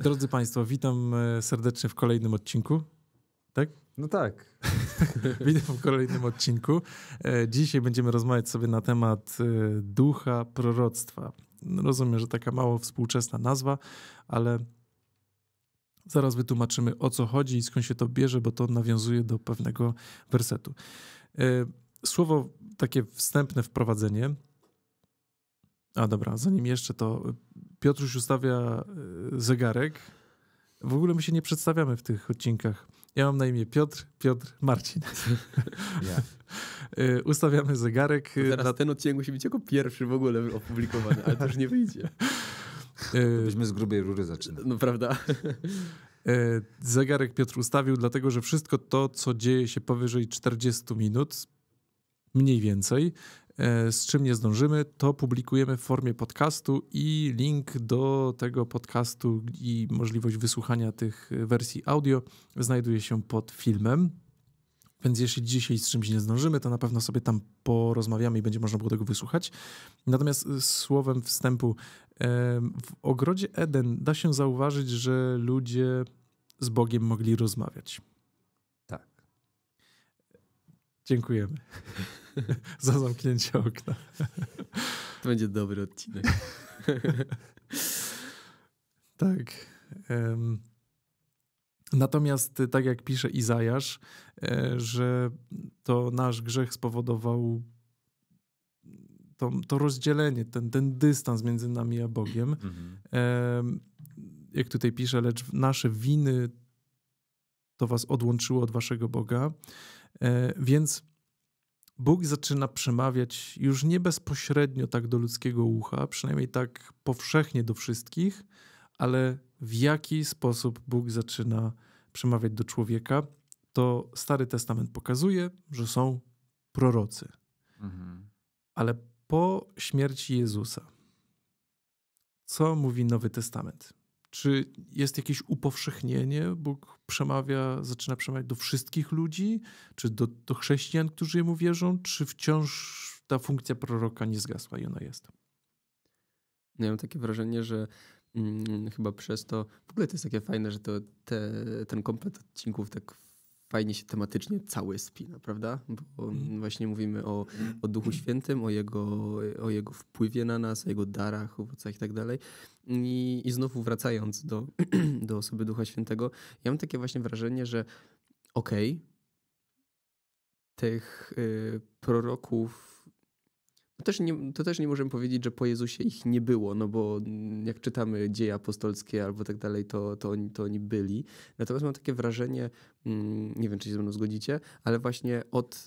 Drodzy Państwo, witam e, serdecznie w kolejnym odcinku. Tak? No tak. witam w kolejnym odcinku. E, dzisiaj będziemy rozmawiać sobie na temat e, ducha proroctwa. No, rozumiem, że taka mało współczesna nazwa, ale Zaraz wytłumaczymy o co chodzi i skąd się to bierze, bo to nawiązuje do pewnego wersetu. E, słowo takie wstępne wprowadzenie. A dobra, zanim jeszcze to Piotruś ustawia e, zegarek. W ogóle my się nie przedstawiamy w tych odcinkach. Ja mam na imię Piotr, Piotr Marcin. Ja. E, ustawiamy zegarek. Teraz na... ten odcinek musi być jako pierwszy w ogóle opublikowany, ale to już nie wyjdzie. E, byśmy z grubej rury zaczynali. No prawda. E, zegarek Piotr ustawił, dlatego że wszystko to, co dzieje się powyżej 40 minut, mniej więcej, e, z czym nie zdążymy, to publikujemy w formie podcastu i link do tego podcastu i możliwość wysłuchania tych wersji audio znajduje się pod filmem. Więc jeśli dzisiaj z czymś nie zdążymy, to na pewno sobie tam porozmawiamy i będzie można było tego wysłuchać. Natomiast y, słowem wstępu, w ogrodzie Eden da się zauważyć, że ludzie z Bogiem mogli rozmawiać. Tak. Dziękujemy za zamknięcie okna. to będzie dobry odcinek. tak. Um. Natomiast, y, tak jak pisze Izajasz, e, że to nasz grzech spowodował to, to rozdzielenie, ten, ten dystans między nami a Bogiem. Mhm. Jak tutaj pisze, lecz nasze winy to was odłączyło od waszego Boga. E, więc Bóg zaczyna przemawiać już nie bezpośrednio tak do ludzkiego ucha, przynajmniej tak powszechnie do wszystkich, ale w jaki sposób Bóg zaczyna przemawiać do człowieka, to Stary Testament pokazuje, że są prorocy. Mhm. Ale po śmierci Jezusa, co mówi Nowy Testament? Czy jest jakieś upowszechnienie? Bóg przemawia, zaczyna przemawiać do wszystkich ludzi, czy do, do chrześcijan, którzy jemu wierzą, czy wciąż ta funkcja proroka nie zgasła i ona jest? No, ja mam takie wrażenie, że Mm, chyba przez to. W ogóle to jest takie fajne, że to te, ten komplet odcinków tak fajnie się tematycznie cały spina, prawda? Bo mm. właśnie mówimy o, mhm. o Duchu Świętym, o jego, o jego wpływie na nas, o jego darach, owocach i tak dalej. I, i znowu wracając do, do osoby Ducha Świętego, ja mam takie właśnie wrażenie, że okej, okay, tych y, proroków to też, nie, to też nie możemy powiedzieć, że po Jezusie ich nie było, no bo jak czytamy dzieje apostolskie albo tak dalej, to, to, oni, to oni byli. Natomiast mam takie wrażenie, mm, nie wiem, czy się ze mną zgodzicie, ale właśnie od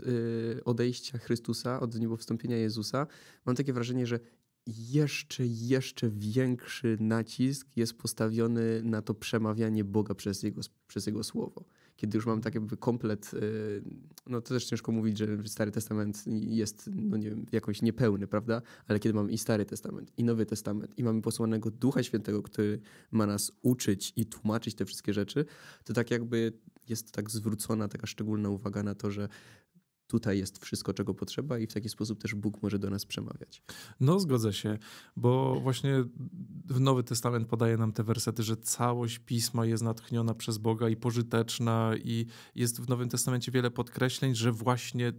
y, odejścia Chrystusa, od niebowstąpienia Jezusa, mam takie wrażenie, że jeszcze, jeszcze większy nacisk jest postawiony na to przemawianie Boga przez Jego, przez jego Słowo kiedy już mam taki komplet, y, no to też ciężko mówić, że Stary Testament jest, no nie wiem, jakoś niepełny, prawda? Ale kiedy mam i Stary Testament, i Nowy Testament, i mamy posłanego Ducha Świętego, który ma nas uczyć i tłumaczyć te wszystkie rzeczy, to tak jakby jest tak zwrócona taka szczególna uwaga na to, że tutaj jest wszystko, czego potrzeba, i w taki sposób też Bóg może do nas przemawiać. No, zgodzę się, bo właśnie w Nowy Testament podaje nam te wersety, że całość pisma jest natchniona przez Boga i pożyteczna, i jest w Nowym Testamencie wiele podkreśleń, że właśnie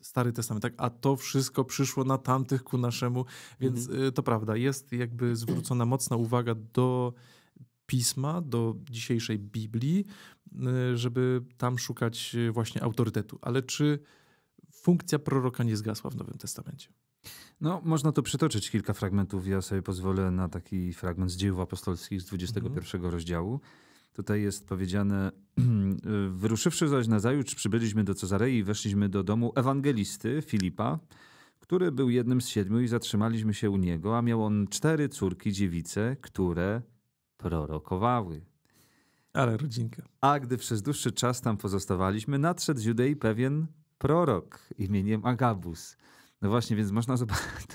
Stary Testament, tak? a to wszystko przyszło na tamtych ku naszemu, więc mhm. y, to prawda, jest jakby zwrócona mocna uwaga do pisma, do dzisiejszej Biblii, y, żeby tam szukać y, właśnie autorytetu. Ale czy funkcja proroka nie zgasła w Nowym Testamencie? No, można tu przytoczyć kilka fragmentów. Ja sobie pozwolę na taki fragment z dziejów apostolskich z 21 mm. rozdziału. Tutaj jest powiedziane, wyruszywszy zaś nazajutrz, przybyliśmy do Cezarei i weszliśmy do domu ewangelisty Filipa, który był jednym z siedmiu i zatrzymaliśmy się u niego, a miał on cztery córki dziewice, które prorokowały. Ale rodzinka. A gdy przez dłuższy czas tam pozostawaliśmy, nadszedł z Judei pewien prorok imieniem Agabus. No właśnie, więc można zobaczyć.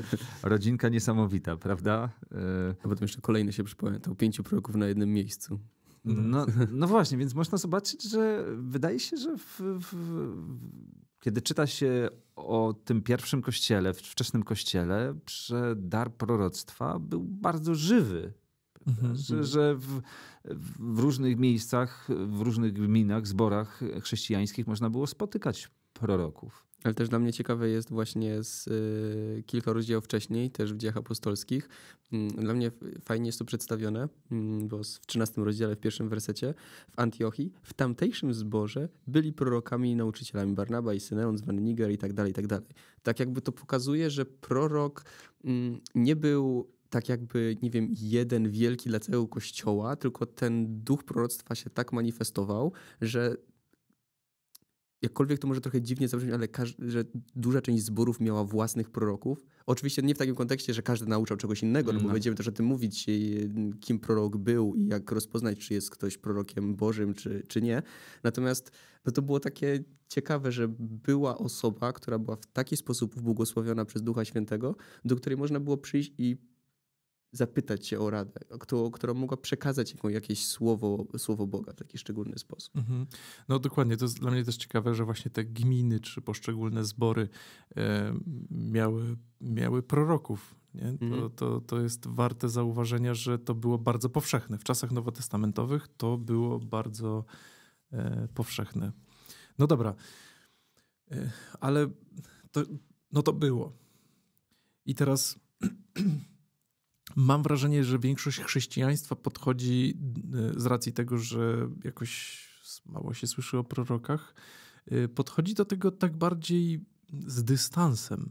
Rodzinka niesamowita, prawda? E, A potem jeszcze kolejny się przypomniał, Pięciu proroków na jednym miejscu. No, no właśnie, więc można zobaczyć, że wydaje się, że w, w, kiedy czyta się o tym pierwszym kościele, wczesnym kościele, że dar proroctwa był bardzo żywy Mhm, że, mhm. że w, w różnych miejscach, w różnych gminach, zborach chrześcijańskich można było spotykać proroków. Ale też dla mnie ciekawe jest właśnie z y, kilka rozdziałów wcześniej, też w dziejach apostolskich. Mm, dla mnie fajnie jest to przedstawione, mm, bo w 13 rozdziale, w pierwszym wersecie, w Antiochii, w tamtejszym zborze byli prorokami i nauczycielami Barnaba i Syneon, Van Niger i tak dalej, i tak dalej. Tak jakby to pokazuje, że prorok mm, nie był tak jakby, nie wiem, jeden wielki dla całego kościoła, tylko ten duch proroctwa się tak manifestował, że jakkolwiek to może trochę dziwnie zabrzmieć, ale że duża część zborów miała własnych proroków. Oczywiście nie w takim kontekście, że każdy nauczał czegoś innego, no bo no. będziemy też o tym mówić, y, kim prorok był i jak rozpoznać, czy jest ktoś prorokiem Bożym, czy, czy nie. Natomiast no to było takie ciekawe, że była osoba, która była w taki sposób błogosławiona przez Ducha Świętego, do której można było przyjść i zapytać się o radę, która mogła przekazać jakieś słowo, słowo Boga w taki szczególny sposób. Mhm. No dokładnie, to jest dla mnie też ciekawe, że właśnie te gminy czy poszczególne zbory e, miały, miały proroków. Nie? To, mhm. to, to jest warte zauważenia, że to było bardzo powszechne. W czasach nowotestamentowych to było bardzo e, powszechne. No dobra, e, ale to, no to było. I teraz Mam wrażenie, że większość chrześcijaństwa podchodzi y, z racji tego, że jakoś mało się słyszy o prorokach, y, podchodzi do tego tak bardziej z dystansem.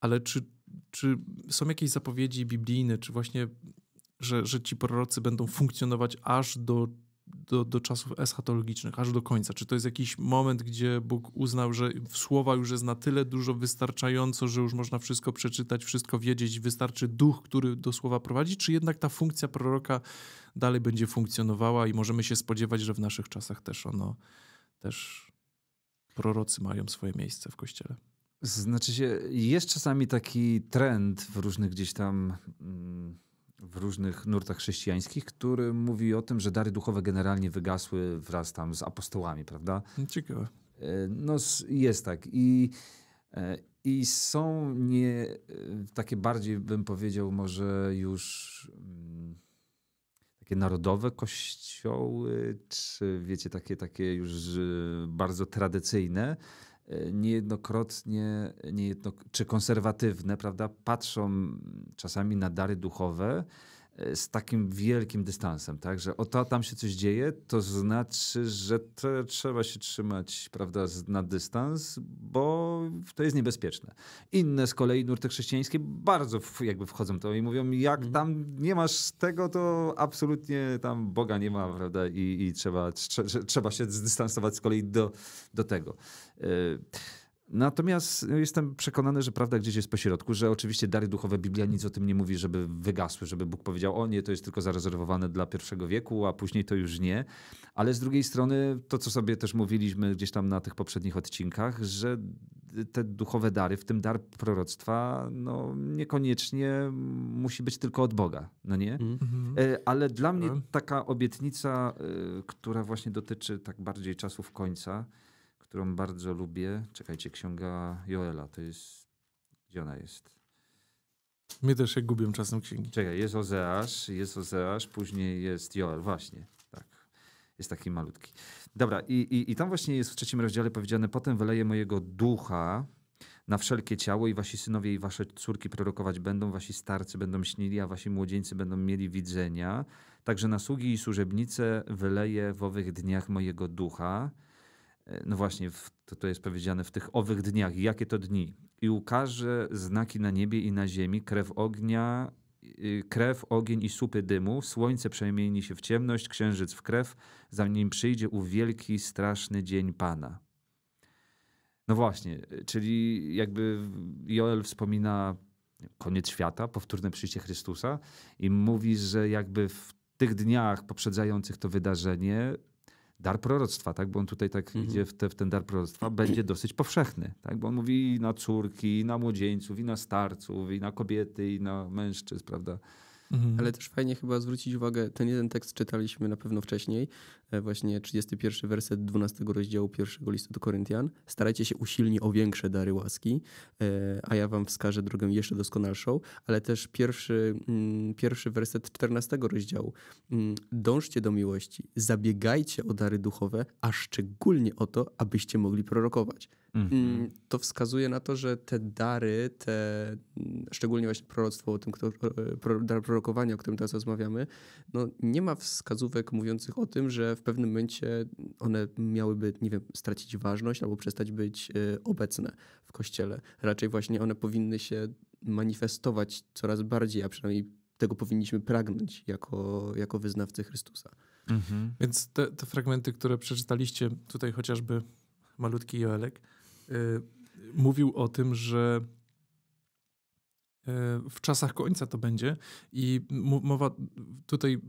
Ale czy, czy są jakieś zapowiedzi biblijne, czy właśnie, że, że ci prorocy będą funkcjonować aż do do, do czasów eschatologicznych, aż do końca? Czy to jest jakiś moment, gdzie Bóg uznał, że słowa już jest na tyle dużo wystarczająco, że już można wszystko przeczytać, wszystko wiedzieć, wystarczy duch, który do słowa prowadzi, czy jednak ta funkcja proroka dalej będzie funkcjonowała i możemy się spodziewać, że w naszych czasach też ono, też prorocy mają swoje miejsce w kościele? Znaczy się, jest czasami taki trend w różnych gdzieś tam... Mm, w różnych nurtach chrześcijańskich, który mówi o tym, że dary duchowe generalnie wygasły wraz tam z apostołami, prawda? No, ciekawe. E, no jest tak. I, e, i są nie e, takie bardziej, bym powiedział, może już mm, takie narodowe kościoły, czy wiecie, takie, takie już y, bardzo tradycyjne, E, niejednokrotnie, czy konserwatywne, prawda, patrzą czasami na dary duchowe E, z takim wielkim dystansem, tak? Że o to tam się coś dzieje, to znaczy, że trzeba się trzymać, prawda, na dystans, bo to jest niebezpieczne. Inne z kolei nurty chrześcijańskie bardzo w, jakby wchodzą to i mówią, jak mhm. tam nie masz tego, to absolutnie tam Boga nie ma, prawda, i, i trzeba, trze, trzeba się zdystansować z kolei do, do tego. E, Natomiast e, jestem przekonany, że prawda gdzieś jest pośrodku, że oczywiście dary duchowe Biblia nic o tym nie mówi, żeby wygasły, żeby Bóg powiedział, o nie, to jest tylko zarezerwowane dla pierwszego wieku, a później to już nie. Ale z drugiej strony, to co sobie też mówiliśmy gdzieś tam na tych poprzednich odcinkach, że y, te duchowe dary, w tym dar proroctwa, no niekoniecznie musi być tylko od Boga, no nie? Mm -hmm. Ale dla mnie taka obietnica, y, która właśnie dotyczy tak bardziej czasów końca, którą bardzo lubię. Czekajcie, księga Joela, to jest. Gdzie ona jest? Mnie też się gubią czasem księgi. Czekaj, jest Ozeasz, jest Ozeasz, później jest Joel, właśnie. Tak. Jest taki malutki. Dobra, i, i, i tam właśnie jest w trzecim rozdziale powiedziane: Potem wyleję mojego ducha na wszelkie ciało i wasi synowie i wasze córki prorokować będą, wasi starcy będą śnili, a wasi młodzieńcy będą mieli widzenia. Także na sługi i służebnice wyleję w owych dniach mojego ducha E, no właśnie, w, to, to jest powiedziane, w tych owych dniach, jakie to dni. I ukaże znaki na niebie i na ziemi, krew ognia, krew, ogień i słupy dymu, słońce przemieni się w ciemność, księżyc w krew, zanim przyjdzie u wielki, straszny dzień Pana. No właśnie, e, czyli jakby Joel wspomina koniec świata, powtórne przyjście Chrystusa i mówi, że jakby w tych dniach poprzedzających to wydarzenie dar proroctwa, tak? bo on tutaj tak mhm. idzie w, te, w, ten dar proroctwa, będzie dosyć powszechny, tak? bo on mówi i na córki, i na młodzieńców, i na starców, i na kobiety, i na mężczyzn, prawda? Mhm. Ale też fajnie chyba zwrócić uwagę, ten jeden tekst czytaliśmy na pewno wcześniej, e, właśnie 31 werset 12 rozdziału pierwszego listu do Koryntian. Starajcie się usilnie o większe dary łaski, e, a ja wam wskażę drogę jeszcze doskonalszą, ale też pierwszy, mm, pierwszy werset 14 rozdziału. Mm, dążcie do miłości, zabiegajcie o dary duchowe, a szczególnie o to, abyście mogli prorokować. Mm-hmm. To wskazuje na to, że te dary, te szczególnie właśnie proroctwo, o tym, kto, e, dar prorokowania, o którym teraz rozmawiamy, no nie ma wskazówek mówiących o tym, że w pewnym momencie one miałyby, nie wiem, stracić ważność albo przestać być e, obecne w kościele. Raczej właśnie one powinny się manifestować coraz bardziej, a przynajmniej tego powinniśmy pragnąć jako, jako wyznawcy Chrystusa. Mhm. Więc te, te, fragmenty, które przeczytaliście, tutaj chociażby malutki Joelek, Y, mówił o tym, że y, w czasach końca to będzie i mowa tutaj y,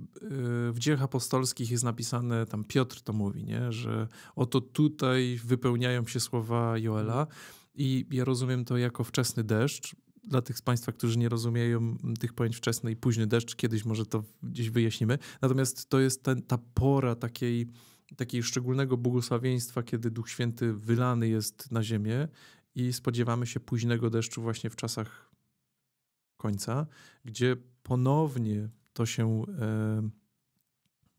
w dziejach apostolskich jest napisane, tam Piotr to mówi, nie? że oto tutaj wypełniają się słowa Joela i ja rozumiem to jako wczesny deszcz, dla tych z Państwa, którzy nie rozumieją tych pojęć wczesny i późny deszcz, kiedyś może to gdzieś wyjaśnimy. Natomiast to jest ten, ta pora takiej takiego szczególnego błogosławieństwa, kiedy Duch Święty wylany jest na ziemię i spodziewamy się późnego deszczu właśnie w czasach końca, gdzie ponownie to się, e,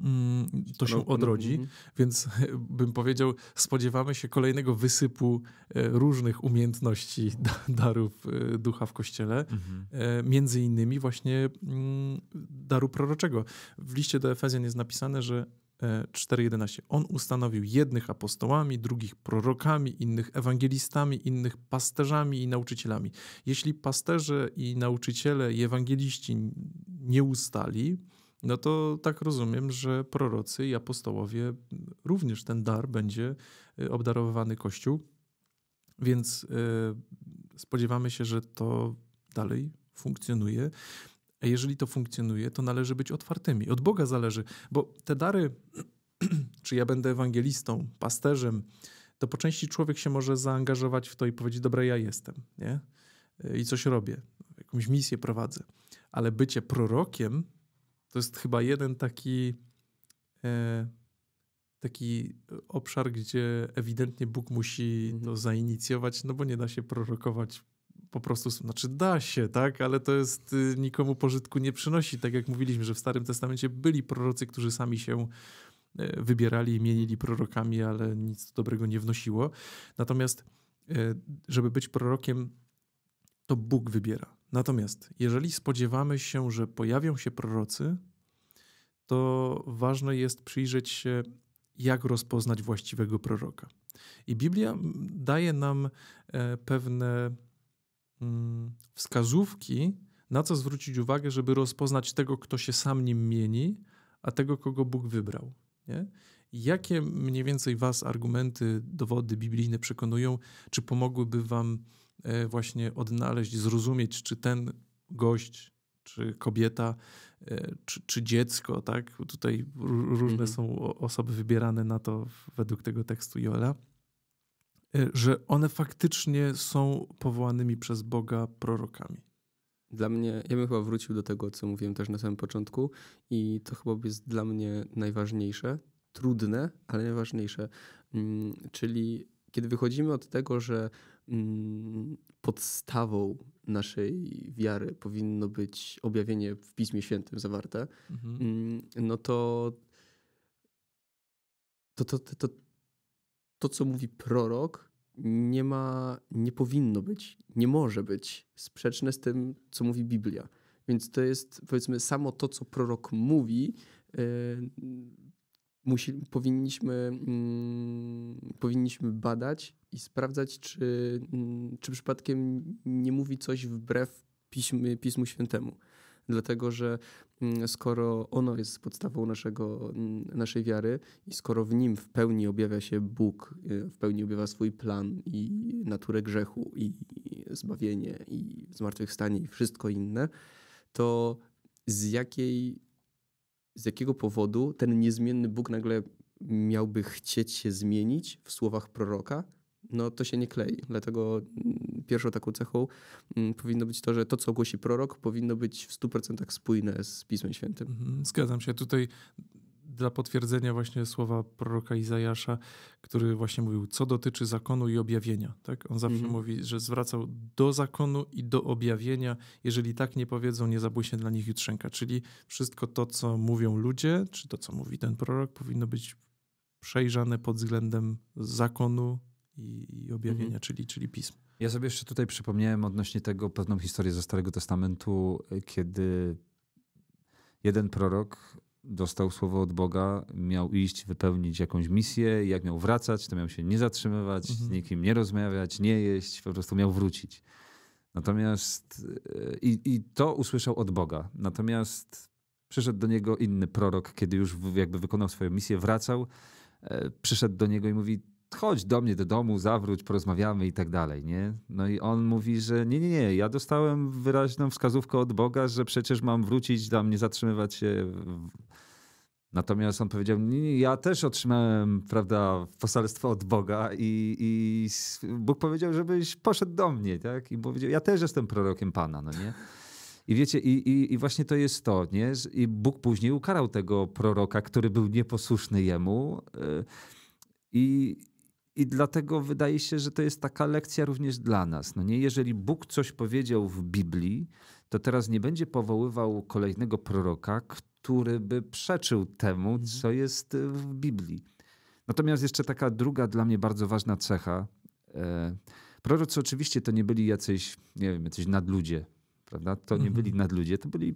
mm, to się odrodzi. Mhm. Więc bym powiedział, spodziewamy się kolejnego wysypu e, różnych umiejętności, darów e, ducha w kościele. Mhm. Między innymi właśnie mm, daru proroczego. W liście do Efezjan jest napisane, że 4:11. On ustanowił jednych apostołami, drugich prorokami, innych ewangelistami, innych pasterzami i nauczycielami. Jeśli pasterze i nauczyciele i ewangeliści nie ustali, no to tak rozumiem, że prorocy i apostołowie również ten dar będzie y, obdarowywany Kościół. Więc y, spodziewamy się, że to dalej funkcjonuje. A jeżeli to funkcjonuje, to należy być otwartymi. Od Boga zależy, bo te dary, czy ja będę ewangelistą, pasterzem, to po części człowiek się może zaangażować w to i powiedzieć: Dobra, ja jestem, nie? I coś robię, jakąś misję prowadzę. Ale bycie prorokiem to jest chyba jeden taki. E, taki obszar, gdzie ewidentnie Bóg musi to mhm. zainicjować, no bo nie da się prorokować po prostu, znaczy da się, tak, ale to jest y, nikomu pożytku nie przynosi. Tak jak mówiliśmy, że w Starym Testamencie byli prorocy, którzy sami się e, wybierali i mienili prorokami, ale nic dobrego nie wnosiło. Natomiast, e, żeby być prorokiem, to Bóg wybiera. Natomiast, jeżeli spodziewamy się, że pojawią się prorocy, to ważne jest przyjrzeć się, jak rozpoznać właściwego proroka. I Biblia daje nam e, pewne Mm, wskazówki, na co zwrócić uwagę, żeby rozpoznać tego, kto się sam nim mieni, a tego, kogo Bóg wybrał. Nie? Jakie mniej więcej Was argumenty, dowody biblijne przekonują, czy pomogłyby Wam e, właśnie odnaleźć, zrozumieć, czy ten gość, czy kobieta, e, czy, czy dziecko, tak? Tutaj różne mhm. są osoby wybierane na to według tego tekstu Joela. E, że one faktycznie są powołanymi przez Boga prorokami. Dla mnie, ja bym chyba wrócił do tego, co mówiłem też na samym początku, i to chyba jest dla mnie najważniejsze, trudne, ale najważniejsze. Mm, czyli kiedy wychodzimy od tego, że mm, podstawą naszej wiary powinno być objawienie w Pismie Świętym zawarte, mhm. Mm, no to to, to, to, to, co mówi prorok, nie ma, nie powinno być, nie może być sprzeczne z tym, co mówi Biblia. Więc to jest, powiedzmy, samo to, co prorok mówi, yy, musi, powinniśmy, mm, powinniśmy badać i sprawdzać, czy, mm, czy przypadkiem nie mówi coś wbrew Pismu Świętemu. Dlatego, że Mm, skoro ono jest podstawą naszego, mm, naszej wiary i skoro w nim w pełni objawia się Bóg, y, w pełni objawia swój plan i naturę grzechu i zbawienie i zmartwychwstanie i wszystko inne, to z jakiej z jakiego powodu ten niezmienny Bóg nagle miałby chcieć się zmienić w słowach proroka, no to się nie klei. Dlatego mm, pierwszą taką cechą mm, powinno być to, że to, co głosi prorok, powinno być w 100% spójne z Pismem Świętym. Mhm, zgadzam się. Tutaj dla potwierdzenia właśnie słowa proroka Izajasza, który właśnie mówił, co dotyczy zakonu i objawienia. Tak? On zawsze mm -hmm. mówi, że zwracał do zakonu i do objawienia. Jeżeli tak nie powiedzą, nie się dla nich jutrzenka. Czyli wszystko to, co mówią ludzie, czy to, co mówi ten prorok, powinno być przejrzane pod względem zakonu i, i objawienia, mm -hmm. czyli, czyli pism. Ja sobie jeszcze tutaj przypomniałem odnośnie tego pewną historię ze Starego Testamentu, kiedy jeden prorok dostał słowo od Boga, miał iść, wypełnić jakąś misję i jak miał wracać, to miał się nie zatrzymywać, mhm. z nikim nie rozmawiać, nie jeść, po prostu miał wrócić. Natomiast e, i, i to usłyszał od Boga. Natomiast przyszedł do niego inny prorok, kiedy już jakby wykonał swoją misję, wracał, e, przyszedł do niego i mówi: chodź do mnie do domu, zawróć, porozmawiamy i tak dalej, nie? No i on mówi, że nie, nie, nie, ja dostałem wyraźną wskazówkę od Boga, że przecież mam wrócić tam, nie zatrzymywać się. Natomiast on powiedział, nie, nie, ja też otrzymałem, prawda, poselstwo od Boga i, i Bóg powiedział, żebyś poszedł do mnie, tak? I powiedział, ja też jestem prorokiem Pana, no nie? I wiecie, i, i, i, właśnie to jest to, nie? I Bóg później ukarał tego proroka, który był nieposłuszny jemu. Y, I, i dlatego wydaje się, że to jest taka lekcja również dla nas. No nie, jeżeli Bóg coś powiedział w Biblii, to teraz nie będzie powoływał kolejnego proroka, który by przeczył temu, mhm. co jest w Biblii. Natomiast jeszcze taka druga dla mnie bardzo ważna cecha. E, prorocy oczywiście to nie byli jacyś, nie wiem, jacyś nadludzie, prawda? To nie mhm. byli nadludzie, to byli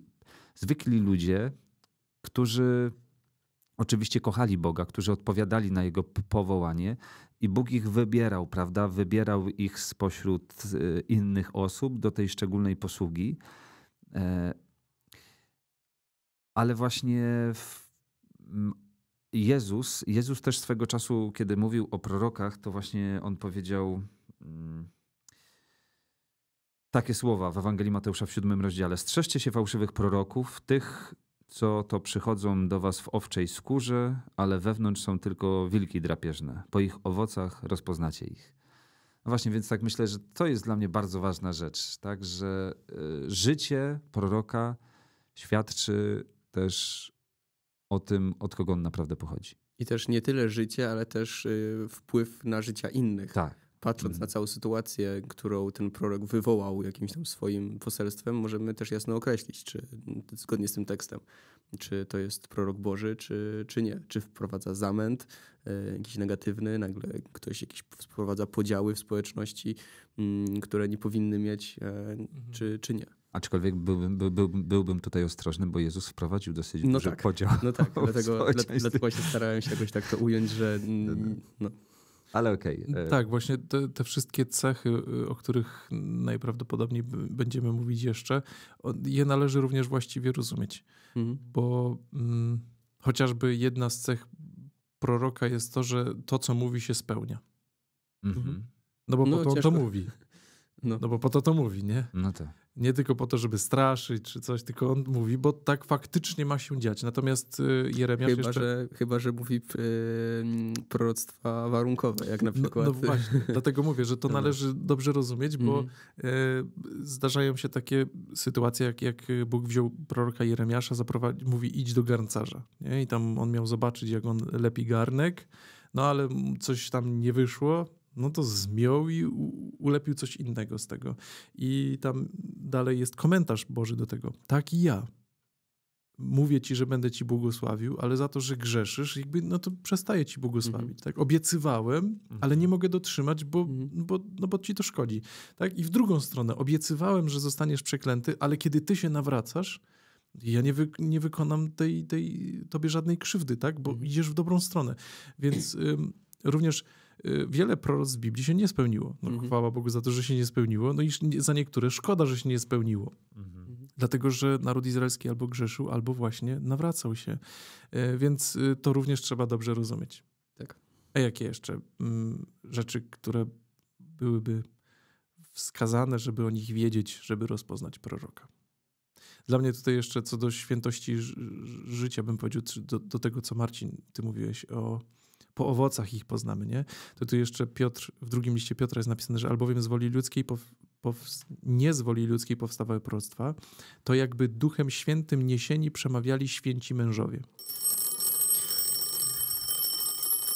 zwykli ludzie, którzy oczywiście kochali Boga, którzy odpowiadali na Jego powołanie i Bóg ich wybierał, prawda? Wybierał ich spośród y, innych osób do tej szczególnej posługi. E, ale właśnie Jezus, Jezus też swego czasu, kiedy mówił o prorokach, to właśnie on powiedział mm, takie słowa w Ewangelii Mateusza w siódmym rozdziale. Strzeżcie się fałszywych proroków, tych, co to przychodzą do was w owczej skórze, ale wewnątrz są tylko wilki drapieżne. Po ich owocach rozpoznacie ich. No właśnie, więc tak myślę, że to jest dla mnie bardzo ważna rzecz, tak, że y, życie proroka świadczy też o tym, od kogo on naprawdę pochodzi. I też nie tyle życie, ale też y, wpływ na życia innych. Tak patrząc mhm. na całą sytuację, którą ten prorok wywołał jakimś tam swoim poselstwem, możemy też jasno określić, czy zgodnie z tym tekstem, czy to jest prorok Boży, czy, czy nie. Czy wprowadza zamęt e, jakiś negatywny, nagle ktoś jakiś wprowadza podziały w społeczności, mm, które nie powinny mieć, e, mhm. czy, czy nie. Aczkolwiek byłbym, by, by, byłbym tutaj ostrożny, bo Jezus wprowadził dosyć no duży tak. podział. No tak, dlatego, dlatego właśnie starałem się jakoś tak to ująć, że... No. no. Mm, no. Ale okej. Okay. E, tak, właśnie te, te, wszystkie cechy, y, o których najprawdopodobniej będziemy mówić jeszcze, je należy również właściwie rozumieć. Mhm. Bo mm, chociażby jedna z cech proroka jest to, że to, co mówi, się spełnia. Mhm. No bo no, po to, to mówi. No. no. bo po to to mówi, nie? No tak nie tylko po to, żeby straszyć czy coś, tylko on mówi, bo tak faktycznie ma się dziać. Natomiast y, Jeremiasz chyba, jeszcze... Że, chyba, że mówi yy, proroctwa warunkowe, jak na przykład. No, no właśnie, dlatego mówię, że to należy dobrze rozumieć, bo yy, zdarzają się takie sytuacje, jak, jak Bóg wziął proroka Jeremiasza, zaprowadzi, mówi idź do garncarza. Nie? I tam on miał zobaczyć, jak on lepi garnek, no ale coś tam nie wyszło, no to zmiął i ulepił coś innego z tego. I tam dalej jest komentarz Boży do tego. Tak i ja. Mówię ci, że będę ci błogosławił, ale za to, że grzeszysz, jakby, no to przestaję ci błogosławić. Mhm. Tak? Obiecywałem, mhm. ale nie mogę dotrzymać, bo, mhm. bo, no bo ci to szkodzi. Tak? I w drugą stronę, obiecywałem, że zostaniesz przeklęty, ale kiedy ty się nawracasz, ja nie, wy, nie wykonam tej, tej tobie żadnej krzywdy, tak? bo mhm. idziesz w dobrą stronę. Więc również Y, wiele proroc z Biblii się nie spełniło. No, mhm. Chwała Bogu za to, że się nie spełniło, no i za niektóre szkoda, że się nie spełniło. Mhm. mhm. Dlatego, że naród izraelski albo grzeszył, albo właśnie nawracał się. E, więc y, to również trzeba dobrze rozumieć. Tak. A jakie jeszcze mm, rzeczy, które byłyby wskazane, żeby o nich wiedzieć, żeby rozpoznać proroka? Dla mnie tutaj jeszcze co do świętości życia, bym powiedział do, do tego, co Marcin, ty mówiłeś o po owocach ich poznamy, nie? To tu jeszcze Piotr, w drugim liście Piotra jest napisane, że albowiem z woli ludzkiej nie z woli ludzkiej powstawały prostwa, to jakby duchem świętym niesieni przemawiali święci mężowie.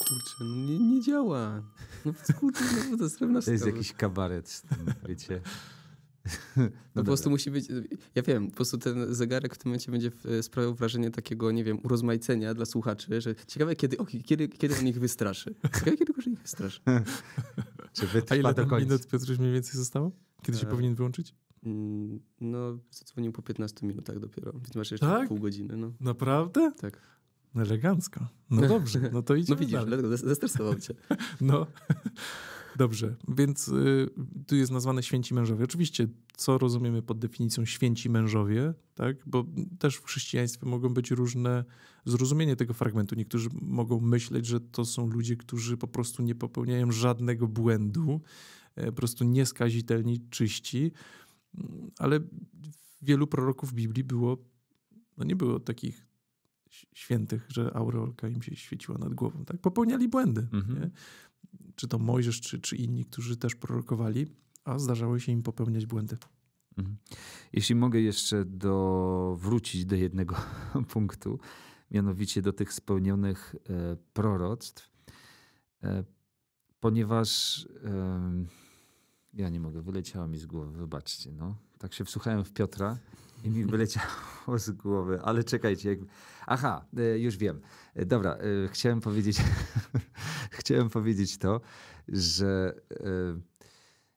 Kurczę, no nie, nie działa. No kurczę, no, to, to jest To jest jakiś kabaret, wiecie. No po tak, prostu tak. musi być, ja wiem, po prostu ten zegarek w tym momencie będzie e, sprawiał wrażenie takiego, nie wiem, urozmaicenia dla słuchaczy, że ciekawe kiedy, o, kiedy, kiedy on ich wystraszy. Ciekawe kiedy on ich wystraszy. Czy A ile do końca? minut Piotruś mniej więcej zostało? Kiedy się e, powinien wyłączyć? Mm, no, zadzwonił po 15 minutach dopiero, więc masz jeszcze tak? pół godziny. No. Naprawdę? Tak. Elegancko. No dobrze, no to idziemy No widzisz, dalej. dlatego cię. No, Dobrze, więc y, tu jest nazwane święci mężowie. Oczywiście, co rozumiemy pod definicją święci mężowie, tak? bo też w chrześcijaństwie mogą być różne zrozumienie tego fragmentu. Niektórzy mogą myśleć, że to są ludzie, którzy po prostu nie popełniają żadnego błędu, y, po prostu nieskazitelni, czyści, ale wielu proroków Biblii było, no nie było takich świętych, że aureolka im się świeciła nad głową. Tak? Popełniali błędy. Mhm czy to Mojżesz, czy, czy inni, którzy też prorokowali, a zdarzało się im popełniać błędy. Mhm. Jeśli mogę jeszcze do, wrócić do jednego punktu, mianowicie do tych spełnionych e, proroctw, e, ponieważ e, ja nie mogę, wyleciała mi z głowy, wybaczcie, no. Tak się wsłuchałem w Piotra i mi wyleciało z głowy, ale czekajcie. Jak... Aha, e, już wiem. E, dobra, e, chciałem powiedzieć, chciałem powiedzieć to, że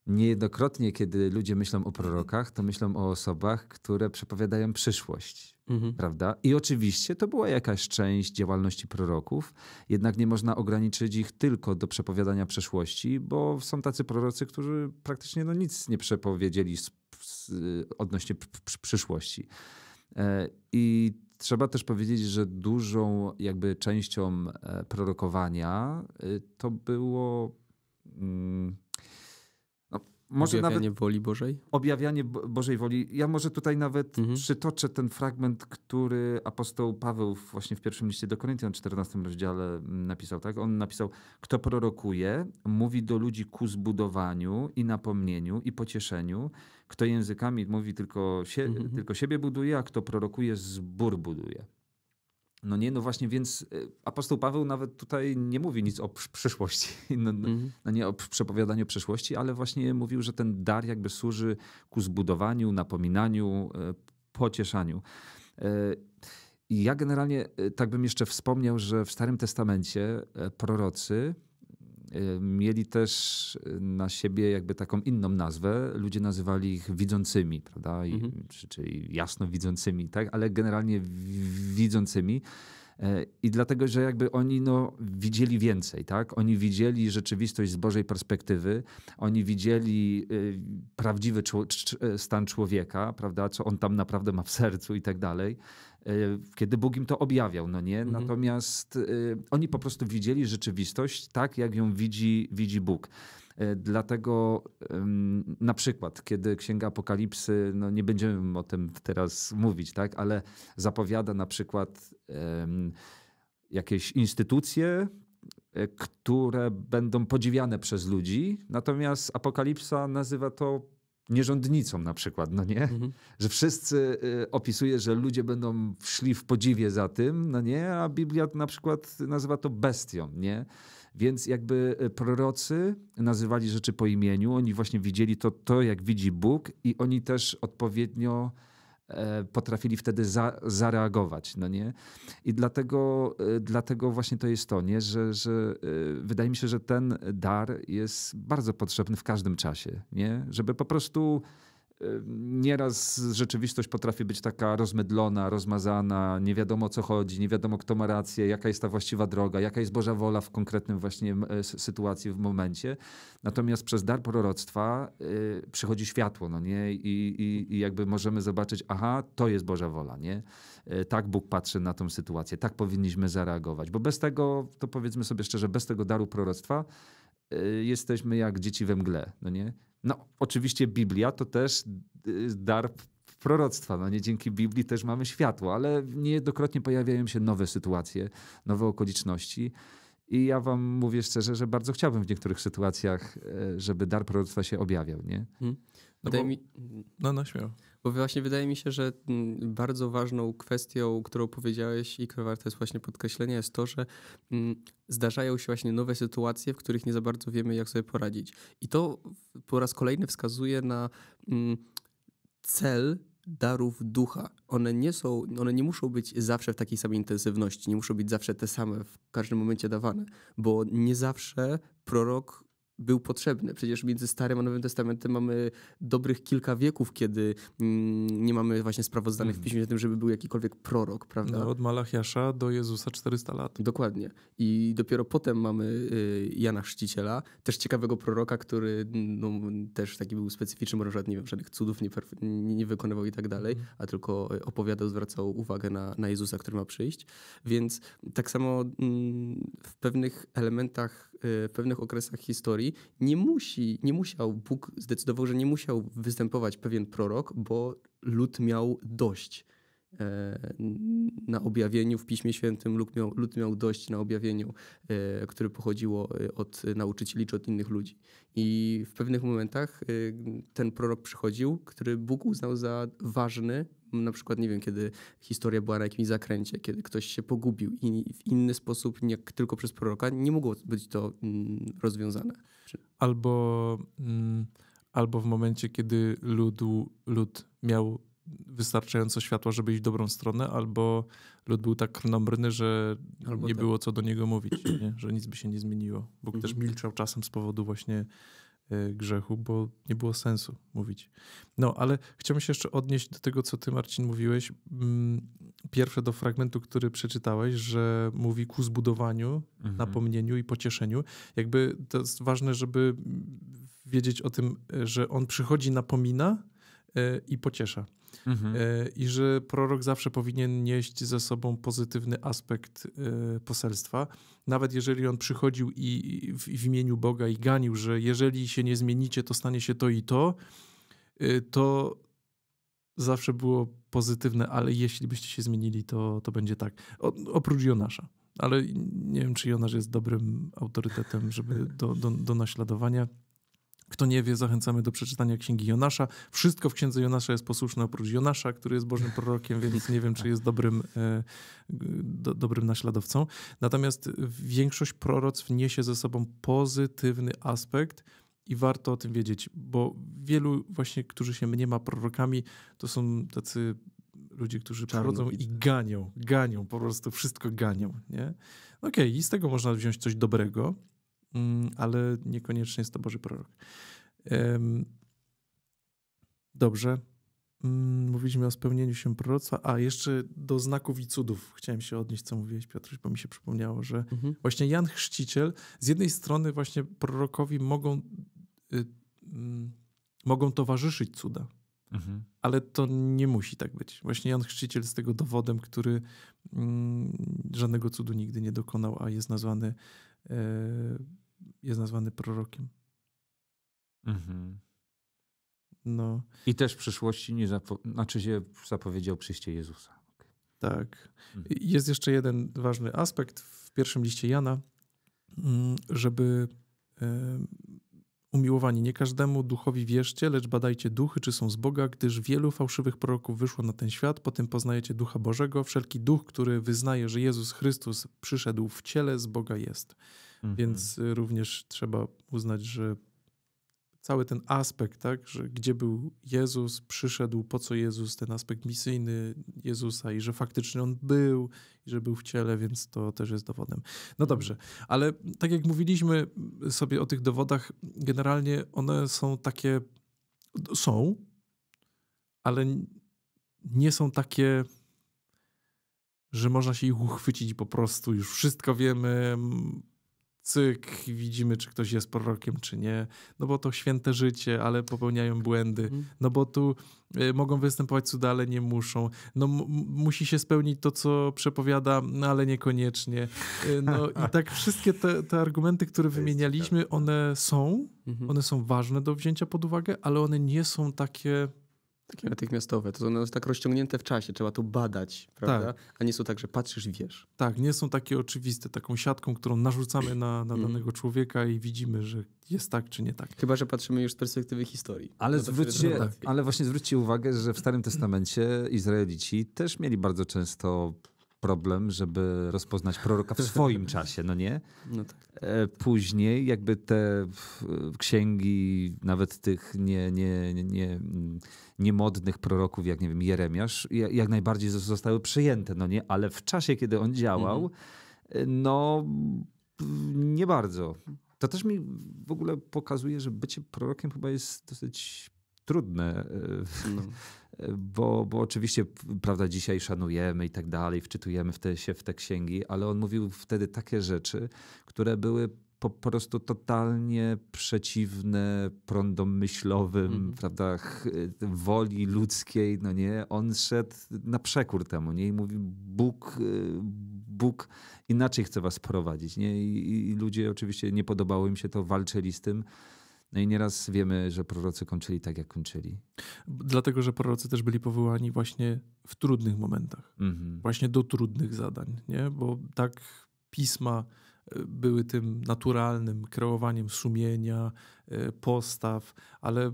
niejednokrotnie, kiedy ludzie myślą o prorokach, to myślą o osobach, które przepowiadają przyszłość. Mhm. Prawda? I oczywiście to była jakaś część działalności proroków, jednak nie można ograniczyć ich tylko do przepowiadania przeszłości, bo są tacy prorocy, którzy praktycznie no nic nie przepowiedzieli z Y, odnośnie przyszłości. E, I trzeba też powiedzieć, że dużą jakby częścią e, prorokowania y, to było mm, może objawianie nawet, woli Bożej? Objawianie Bożej woli. Ja może tutaj nawet mhm. przytoczę ten fragment, który apostoł Paweł właśnie w pierwszym liście do Koryntian, 14 rozdziale mm, napisał. Tak? On napisał, kto prorokuje, mówi do ludzi ku zbudowaniu i napomnieniu i pocieszeniu. Kto językami mówi tylko, sie, mhm. tylko siebie buduje, a kto prorokuje, zbór buduje. No nie, no właśnie, więc y, apostoł Paweł nawet tutaj nie mówi nic o przyszłości, no, no, mhm. no, nie o przepowiadaniu przyszłości, ale właśnie mówił, że ten dar jakby służy ku zbudowaniu, napominaniu, y, pocieszaniu. Y, I ja generalnie tak bym jeszcze wspomniał, że w Starym Testamencie prorocy mieli też e, na siebie jakby taką inną nazwę. Ludzie nazywali ich widzącymi, prawda? I, mhm. czyli jasno widzącymi, tak? Ale generalnie widzącymi. E, I dlatego, że jakby oni no, widzieli więcej, tak? Oni widzieli rzeczywistość z Bożej perspektywy, oni widzieli e, prawdziwy e, stan człowieka, prawda? Co on tam naprawdę ma w sercu i tak dalej kiedy Bóg im to objawiał, no nie? Mhm. Natomiast oni po prostu widzieli rzeczywistość tak, jak ją widzi, widzi Bóg. E, dlatego na przykład, kiedy Księga Apokalipsy, no nie będziemy o tym teraz mówić, tak, ale zapowiada na przykład jakieś instytucje, e, które będą podziwiane przez ludzi, natomiast Apokalipsa nazywa to nierządnicą na przykład, no nie? Mhm. Że wszyscy y, opisuje, że ludzie będą szli w podziwie za tym, no nie? A Biblia na przykład nazywa to bestią, nie? Więc jakby y, prorocy nazywali rzeczy po imieniu, oni właśnie widzieli to, to jak widzi Bóg i oni też odpowiednio e, potrafili wtedy za, zareagować, no nie? I dlatego, y, dlatego właśnie to jest to, nie? Że, że y, wydaje mi się, że ten dar jest bardzo potrzebny w każdym czasie, nie? Żeby po prostu Nieraz rzeczywistość potrafi być taka rozmydlona, rozmazana, nie wiadomo o co chodzi, nie wiadomo kto ma rację, jaka jest ta właściwa droga, jaka jest Boża wola w konkretnym właśnie e, sytuacji, w momencie. Natomiast przez dar proroctwa e, przychodzi światło, no nie? I, i, i jakby możemy zobaczyć, aha, to jest Boża wola, nie? E, tak Bóg patrzy na tą sytuację, tak powinniśmy zareagować. Bo bez tego, to powiedzmy sobie szczerze, bez tego daru proroctwa jesteśmy jak dzieci we mgle, no nie? No, oczywiście Biblia to też y, dar proroctwa. No nie dzięki Biblii też mamy światło, ale niejednokrotnie pojawiają się nowe sytuacje, nowe okoliczności. I ja wam mówię szczerze, że bardzo chciałbym w niektórych sytuacjach, e, żeby dar proroctwa się objawiał, nie? Hmm. No, bo... mi... no, no, śmiało. Bo właśnie wydaje mi się, że mm, bardzo ważną kwestią, którą powiedziałeś i która jest właśnie podkreślenia, jest to, że mm, zdarzają się właśnie nowe sytuacje, w których nie za bardzo wiemy, jak sobie poradzić. I to po raz kolejny wskazuje na mm, cel darów ducha. One nie są, one nie muszą być zawsze w takiej samej intensywności, nie muszą być zawsze te same w każdym momencie dawane, bo nie zawsze prorok był potrzebny. Przecież między Starym a Nowym Testamentem mamy dobrych kilka wieków, kiedy mm, nie mamy właśnie sprawozdanych mm. w piśmie o tym, żeby był jakikolwiek prorok, prawda? No, od Malachiasza do Jezusa 400 lat. Dokładnie. I dopiero potem mamy y, Jana Chrzciciela, też ciekawego proroka, który no, też taki był specyficzny, może nie wiem, żadnych cudów nie, nie wykonywał i tak dalej, mm. a tylko y, opowiadał, zwracał uwagę na, na Jezusa, który ma przyjść. Więc tak samo mm, w pewnych elementach, y, w pewnych okresach historii historii nie musi, nie musiał, Bóg zdecydował, że nie musiał występować pewien prorok, bo lud miał dość e, na objawieniu w Piśmie Świętym. Lud miał, lud miał dość na objawieniu, e, które pochodziło e, od nauczycieli czy od innych ludzi. I w pewnych momentach ten prorok przychodził, który Bóg uznał za ważny. Na przykład, nie wiem, kiedy historia była na jakimś zakręcie, kiedy ktoś się pogubił i w inny sposób, nie tylko przez proroka, nie mogło być to mm, rozwiązane albo, mm, albo w momencie, kiedy ludu, lud miał wystarczająco światła, żeby iść w dobrą stronę, albo lud był tak krnąbrny, że albo nie tak. było co do niego mówić, nie? że nic by się nie zmieniło. Bóg mhm. też milczał czasem z powodu właśnie Y, grzechu, bo nie było sensu mówić. No, ale chciałbym się jeszcze odnieść do tego, co ty, Marcin, mówiłeś. Mm, pierwsze do fragmentu, który przeczytałeś, że mówi ku zbudowaniu, mhm. napomnieniu i pocieszeniu. Jakby to jest ważne, żeby wiedzieć o tym, że on przychodzi, napomina, E, i pociesza. Mhm. E, I że prorok zawsze powinien nieść ze sobą pozytywny aspekt e, poselstwa. Nawet jeżeli on przychodził i w imieniu Boga i ganił, że jeżeli się nie zmienicie, to stanie się to i to, to zawsze było pozytywne, ale jeśli byście się zmienili, to, to będzie tak. O, oprócz Jonasza. Ale nie wiem, czy Jonasz jest dobrym autorytetem żeby do, do, do naśladowania. Kto nie wie, zachęcamy do przeczytania księgi Jonasza. Wszystko w księdze Jonasza jest posłuszne oprócz Jonasza, który jest Bożym prorokiem, więc nie wiem, czy jest dobrym, e, do, dobrym naśladowcą. Natomiast większość proroc wniesie ze sobą pozytywny aspekt i warto o tym wiedzieć, bo wielu właśnie, którzy się mniema prorokami, to są tacy ludzie, którzy przychodzą i ganią, ganią, po prostu wszystko ganią. Nie? No okej, okay, i z tego można wziąć coś dobrego, Mm, ale niekoniecznie jest to Boży prorok. Dobrze. Mm, mówiliśmy o spełnieniu się proroctwa, a jeszcze do znaków i cudów chciałem się odnieść, co mówiłeś Piotruś, bo mi się przypomniało, że mhm. właśnie Jan Chrzciciel, z jednej strony właśnie prorokowi mogą, y, mm, mogą towarzyszyć cuda, mhm. ale to nie musi tak być. Właśnie Jan Chrzciciel z tego dowodem, który y, żadnego cudu nigdy nie dokonał, a jest nazwany e, jest nazwany prorokiem. Mhm. No. I też w przyszłości nie zapo- znaczy się zapowiedział przyjście Jezusa. Tak. Mhm. Jest jeszcze jeden ważny aspekt w pierwszym liście Jana, mm, żeby Umiłowani, nie każdemu duchowi wierzcie, lecz badajcie duchy, czy są z Boga, gdyż wielu fałszywych proroków wyszło na ten świat, potem poznajecie ducha Bożego. Wszelki duch, który wyznaje, że Jezus Chrystus przyszedł w ciele, z Boga jest. Mhm. Więc y, również trzeba uznać, że cały ten aspekt, tak, że gdzie był Jezus, przyszedł, po co Jezus, ten aspekt misyjny Jezusa i że faktycznie on był i że był w ciele, więc to też jest dowodem. No mhm. dobrze, ale tak jak mówiliśmy sobie o tych dowodach, generalnie one są takie, są, ale nie są takie że można się ich uchwycić po prostu, już wszystko wiemy, cyk, widzimy, czy ktoś jest prorokiem, czy nie, no bo to święte życie, ale popełniają błędy, mhm. no bo tu e, mogą występować cuda, ale nie muszą, no musi się spełnić to, co przepowiada, no, ale niekoniecznie. E, no i tak wszystkie te, te argumenty, które wymienialiśmy, one są, mhm. one są ważne do wzięcia pod uwagę, ale one nie są takie takie natychmiastowe. To one są tak rozciągnięte w czasie, trzeba to badać, prawda? Tak. A nie są tak, że patrzysz i wiesz. Tak, nie są takie oczywiste, taką siatką, którą narzucamy na, na mm. danego człowieka i widzimy, że jest tak czy nie tak. Chyba, że patrzymy już z perspektywy historii. Ale, zwróćcie, tak. ale właśnie zwróćcie uwagę, że w Starym Testamencie Izraelici też mieli bardzo często problem, żeby rozpoznać proroka w swoim czasie, no nie? No tak. E, później jakby te księgi, nawet tych nie, nie, nie, niemodnych proroków, jak nie wiem, Jeremiasz, jak najbardziej zostały przyjęte, no nie? Ale w czasie, kiedy on działał, mhm. E, no nie bardzo. To też mi w ogóle pokazuje, że bycie prorokiem chyba jest dosyć trudne, e, no. bo, bo oczywiście, prawda, dzisiaj szanujemy i tak dalej, wczytujemy w te, się w te księgi, ale on mówił wtedy takie rzeczy, które były po prostu totalnie przeciwne prądom myślowym, mm prawda, woli ludzkiej, no nie, on szedł na przekór temu, nie, i mówi Bóg, e, Bóg inaczej chce was prowadzić, nie, i, i ludzie oczywiście nie podobało im się to, walczyli z tym, no i nieraz wiemy, że prorocy kończyli tak, jak kończyli. Dlatego, że prorocy też byli powołani właśnie w trudnych momentach, mhm. właśnie do trudnych zadań, nie? bo tak pisma e, były tym naturalnym kreowaniem sumienia, e, postaw, ale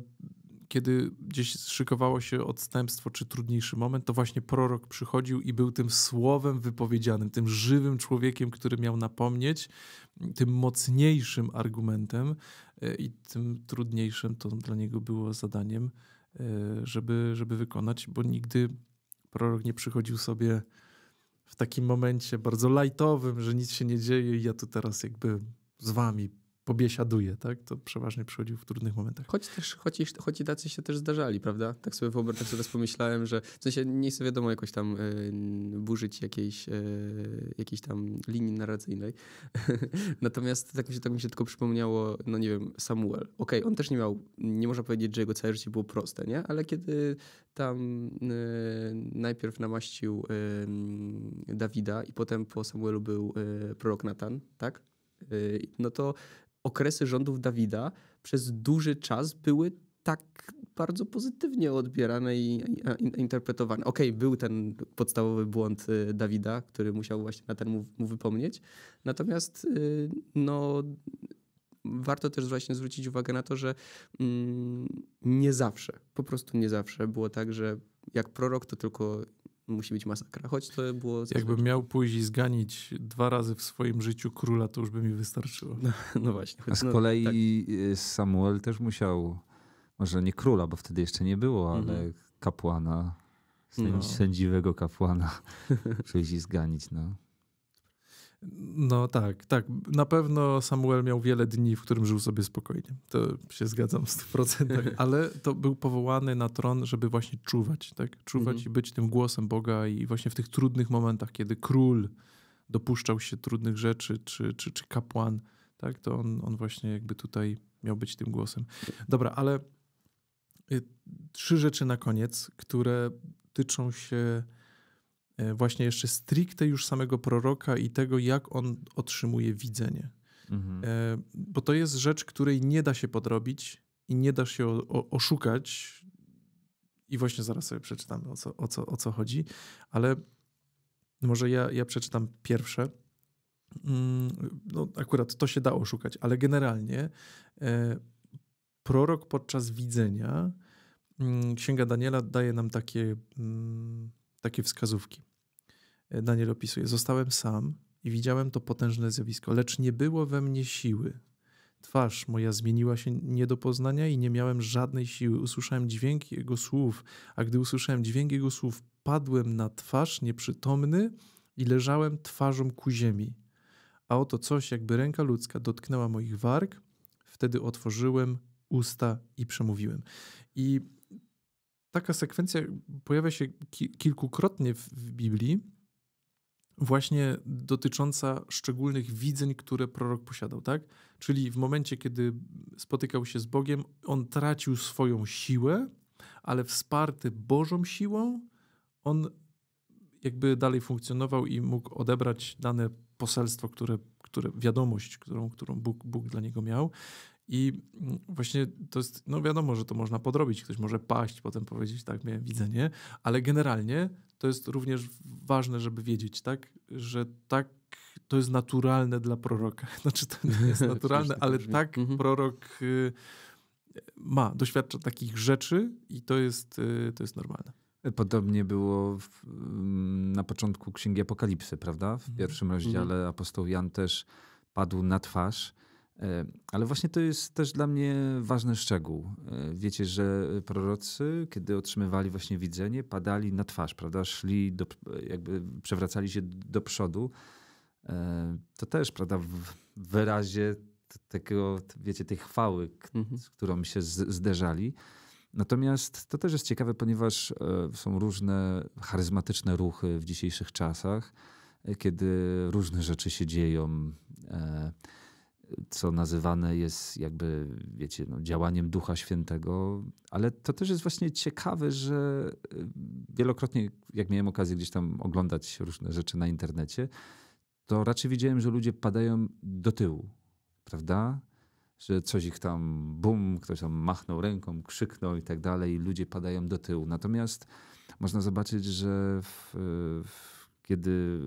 kiedy gdzieś szykowało się odstępstwo czy trudniejszy moment, to właśnie prorok przychodził i był tym słowem wypowiedzianym, tym żywym człowiekiem, który miał napomnieć, tym mocniejszym argumentem, E, i tym trudniejszym to dla niego było zadaniem, e, żeby, żeby wykonać, bo nigdy prorok nie przychodził sobie w takim momencie bardzo lajtowym, że nic się nie dzieje i ja tu teraz jakby z wami pobiesiaduje, tak? To przeważnie przychodzi w trudnych momentach. Choć też, choć, choć i tacy się też zdarzali, prawda? Tak sobie wyobrażam, tak sobie pomyślałem, że w sensie nie jest wiadomo jakoś tam y, burzyć jakiejś, y, jakiejś tam linii narracyjnej. Natomiast tak mi, się, tak mi się tylko przypomniało, no nie wiem, Samuel. Okej, okay, on też nie miał, nie można powiedzieć, że jego całe życie było proste, nie? Ale kiedy tam y, najpierw namaścił Dawida i potem po Samuelu był prorok Natan, tak? no to okresy rządów Dawida przez duży czas były tak bardzo pozytywnie odbierane i interpretowane. Okej, okay, był ten podstawowy błąd y, Dawida, który musiał właśnie na ten mu, mu wypomnieć. Natomiast y, no, warto też właśnie zwrócić uwagę na to, że mm, nie zawsze, po prostu nie zawsze było tak, że jak prorok to tylko musi być masakra. Choć to było... Jakbym miał pójść i zganić dwa razy w swoim życiu króla, to już by mi wystarczyło. No, no właśnie. Choć, A z no, kolei tak. Y, Samuel też musiał, może nie króla, bo wtedy jeszcze nie było, ale mm -hmm. kapłana, no. sędziwego no. kapłana przyjść i zganić. No. No tak, tak. Na pewno Samuel miał wiele dni, w którym żył sobie spokojnie. To się zgadzam w 100%. Ale to był powołany na tron, żeby właśnie czuwać, tak? Czuwać mhm. i być tym głosem Boga i właśnie w tych trudnych momentach, kiedy król dopuszczał się trudnych rzeczy, czy, czy, czy kapłan, tak? To on, on właśnie jakby tutaj miał być tym głosem. Dobra, ale y, trzy rzeczy na koniec, które tyczą się E, właśnie jeszcze stricte już samego proroka i tego, jak on otrzymuje widzenie. Mhm. E, bo to jest rzecz, której nie da się podrobić i nie da się oszukać. I właśnie zaraz sobie przeczytam o co, o co, o co chodzi. Ale może ja, ja przeczytam pierwsze. Mm, no, akurat to się da oszukać, ale generalnie e, prorok podczas widzenia, mm, Księga Daniela daje nam takie mm, takie wskazówki. E, Daniel opisuje: Zostałem sam i widziałem to potężne zjawisko, lecz nie było we mnie siły. Twarz moja zmieniła się nie do poznania i nie miałem żadnej siły. Usłyszałem dźwięk jego słów, a gdy usłyszałem dźwięk jego słów, padłem na twarz nieprzytomny i leżałem twarzą ku ziemi. A oto coś, jakby ręka ludzka dotknęła moich warg, wtedy otworzyłem usta i przemówiłem. I taka sekwencja pojawia się ki kilkukrotnie w, w Biblii, właśnie dotycząca szczególnych widzeń, które prorok posiadał, tak? Czyli w momencie, kiedy spotykał się z Bogiem, on tracił swoją siłę, ale wsparty Bożą siłą, on jakby dalej funkcjonował i mógł odebrać dane poselstwo, które, które wiadomość, którą, którą Bóg, Bóg dla niego miał. I właśnie to jest, no wiadomo, że to można podrobić, ktoś może paść, potem powiedzieć, tak, miałem widzenie, ale generalnie to jest również ważne, żeby wiedzieć, tak, że tak to jest naturalne dla proroka. Znaczy to nie jest naturalne, ale tak mhm. prorok y, ma, doświadcza takich rzeczy i to jest, y, to jest normalne. Podobnie było w, mm, na początku Księgi Apokalipsy, prawda? W mhm. pierwszym rozdziale mhm. apostoł Jan też padł na twarz E, ale właśnie to jest też dla mnie ważny szczegół. E, wiecie, że prorocy, kiedy otrzymywali właśnie widzenie, padali na twarz, prawda? Szli, do, jakby przewracali się do przodu. E, to też, prawda, w wyrazie takiego, wiecie, tej chwały, mhm. z którą się zderzali. Natomiast to też jest ciekawe, ponieważ są różne charyzmatyczne ruchy w dzisiejszych czasach, kiedy różne rzeczy się dzieją co nazywane jest jakby, wiecie, no, działaniem Ducha Świętego, ale to też jest właśnie ciekawe, że y, wielokrotnie, jak miałem okazję gdzieś tam oglądać różne rzeczy na internecie, to raczej widziałem, że ludzie padają do tyłu, prawda? Że coś ich tam, bum, ktoś tam machnął ręką, krzyknął i tak dalej, i ludzie padają do tyłu. Natomiast można zobaczyć, że w, w, kiedy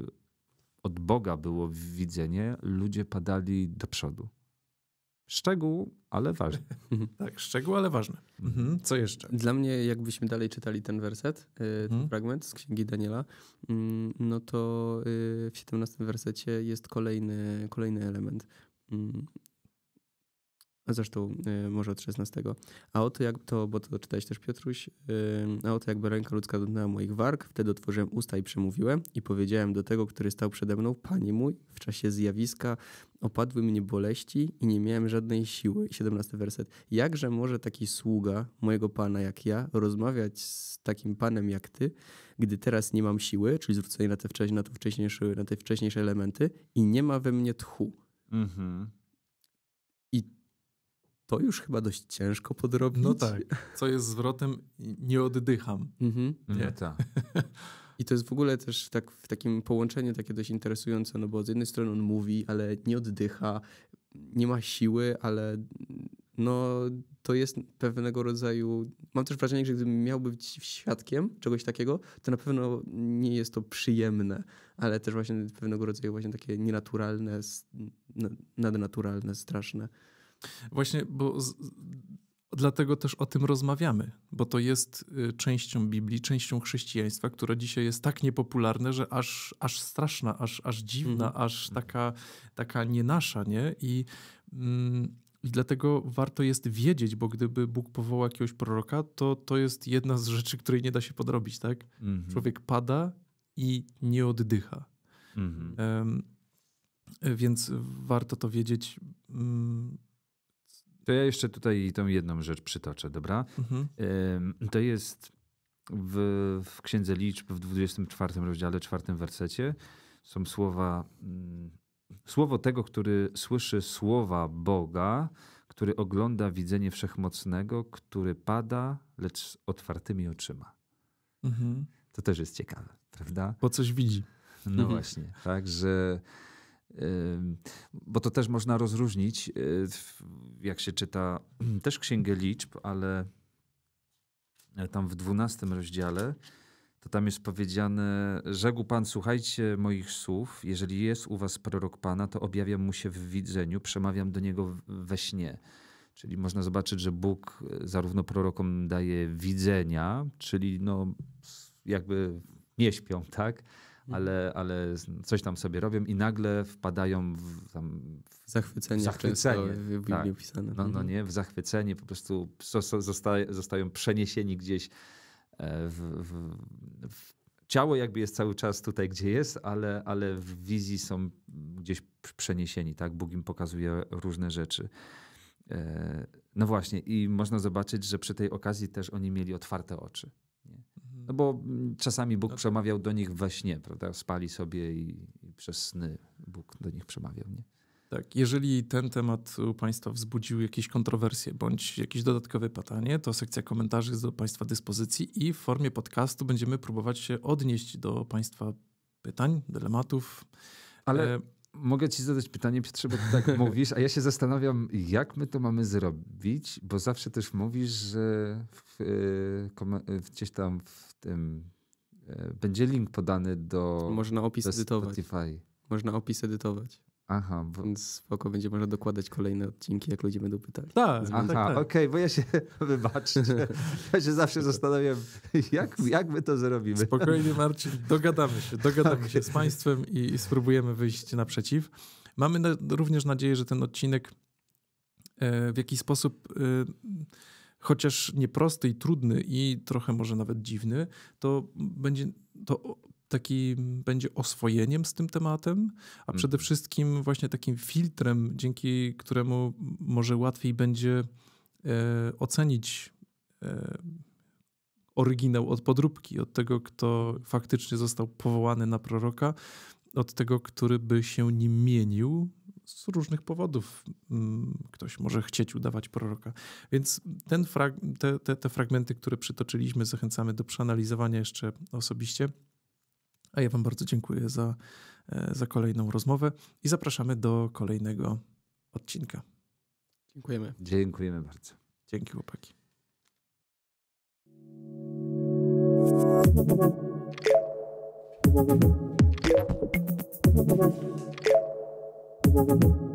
od Boga było widzenie, ludzie padali do przodu. Szczegół, ale ważny. tak, szczegół, ale ważny. Mhm. mhm. Co jeszcze? Dla mnie, jakbyśmy dalej czytali ten werset, ten y, mhm. fragment z księgi Daniela, mm, no to y, w 17 wersecie jest kolejny, kolejny element. Mm, a zresztą y, może od 16. A oto jak to, bo to czytałeś też Piotruś, y, a oto jakby ręka ludzka dotknęła moich warg, wtedy otworzyłem usta i przemówiłem i powiedziałem do tego, który stał przede mną, Panie mój, w czasie zjawiska opadły mnie boleści i nie miałem żadnej siły. 17 werset. Jakże może taki sługa mojego Pana jak ja rozmawiać z takim Panem jak Ty, gdy teraz nie mam siły, czyli zwrócenie na te, na, na te wcześniejsze elementy i nie ma we mnie tchu. Mhm to już chyba dość ciężko podrobić. No tak, co jest zwrotem nie oddycham. Mhm. Nie. No tak. I to jest w ogóle też tak w takim połączeniu takie dość interesujące, no bo z jednej strony on mówi, ale nie oddycha, nie ma siły, ale no to jest pewnego rodzaju. Mam też wrażenie, że gdybym miał być świadkiem czegoś takiego, to na pewno nie jest to przyjemne, ale też właśnie pewnego rodzaju właśnie takie nienaturalne, nadnaturalne, straszne. Właśnie, bo z, dlatego też o tym rozmawiamy, bo to jest y, częścią Biblii, częścią chrześcijaństwa, która dzisiaj jest tak niepopularne, że aż, aż straszna, aż, aż dziwna, mm. aż taka, taka nie nie? I, mm, i dlatego warto jest wiedzieć, bo gdyby Bóg powołał jakiegoś proroka, to to jest jedna z rzeczy, której nie da się podrobić, tak? Mm -hmm. Człowiek pada i nie oddycha. -hmm. Um, więc warto to wiedzieć. Um, to ja jeszcze tutaj tą jedną rzecz przytoczę, dobra? Mhm. To jest w, w Księdze Liczb w 24 rozdziale, czwartym wersecie są słowa, mm, słowo tego, który słyszy słowa Boga, który ogląda widzenie wszechmocnego, który pada, lecz z otwartymi oczyma. Mhm. To też jest ciekawe, prawda? Bo coś widzi. No mhm. właśnie, tak, że bo to też można rozróżnić, y, jak się czyta też Księgę Liczb, ale e, tam w dwunastym rozdziale, to tam jest powiedziane, rzekł Pan, słuchajcie moich słów, jeżeli jest u was prorok Pana, to objawiam mu się w widzeniu, przemawiam do niego we śnie. Czyli można zobaczyć, że Bóg e, zarówno prorokom daje widzenia, czyli no jakby nie śpią, tak? ale, mhm. ale coś tam sobie robią i nagle wpadają w, tam, w zachwycenie. W zachwycenie. W tak. no, no mhm. nie, w zachwycenie, po prostu zostają przeniesieni gdzieś e, w, w, w ciało jakby jest cały czas tutaj, gdzie jest, ale, ale w wizji są gdzieś przeniesieni, tak? Bóg im pokazuje różne rzeczy. E, no właśnie, i można zobaczyć, że przy tej okazji też oni mieli otwarte oczy. No bo mm, czasami Bóg no tak. przemawiał do nich we śnie, prawda? Spali sobie i, i przez sny Bóg do nich przemawiał, nie? Tak, jeżeli ten temat u Państwa wzbudził jakieś kontrowersje bądź jakieś dodatkowe pytanie, to sekcja komentarzy jest do Państwa dyspozycji i w formie podcastu będziemy próbować się odnieść do Państwa pytań, dylematów. Ale e, Mogę ci zadać pytanie, Piotrze, bo tak mówisz, a ja się zastanawiam, jak my to mamy zrobić, bo zawsze też mówisz, że w, w, e, e, gdzieś tam w tym e, będzie link podany do Można opis do edytować. Spotify. Można opis edytować. Aha. Bo... Więc spoko, będzie można dokładać kolejne odcinki, jak ludzie będą pytali. Tak, tak Aha, tak, tak. okej, okay, bo ja się, wybaczcie, ja się zawsze zastanawiam, jak, jak my to zrobimy. Spokojnie Marcin, dogadamy się, dogadamy okay. się z tak. państwem i, i spróbujemy wyjść naprzeciw. Mamy na, również nadzieję, że ten odcinek e, w jakiś sposób... E, chociaż nieprosty i trudny i trochę może nawet dziwny, to będzie to taki będzie oswojeniem z tym tematem, a przede mhm. wszystkim właśnie takim filtrem, dzięki któremu może łatwiej będzie e, ocenić e, oryginał od podróbki, od tego, kto faktycznie został powołany na proroka, od tego, który by się nim mienił, z różnych powodów mm, ktoś może chcieć udawać proroka. Więc ten frag te, te, te fragmenty, które przytoczyliśmy, zachęcamy do przeanalizowania jeszcze osobiście. A ja Wam bardzo dziękuję za, e, za kolejną rozmowę i zapraszamy do kolejnego odcinka. Dziękujemy. Dziękujemy bardzo. Dzięki chłopaki. Thank you.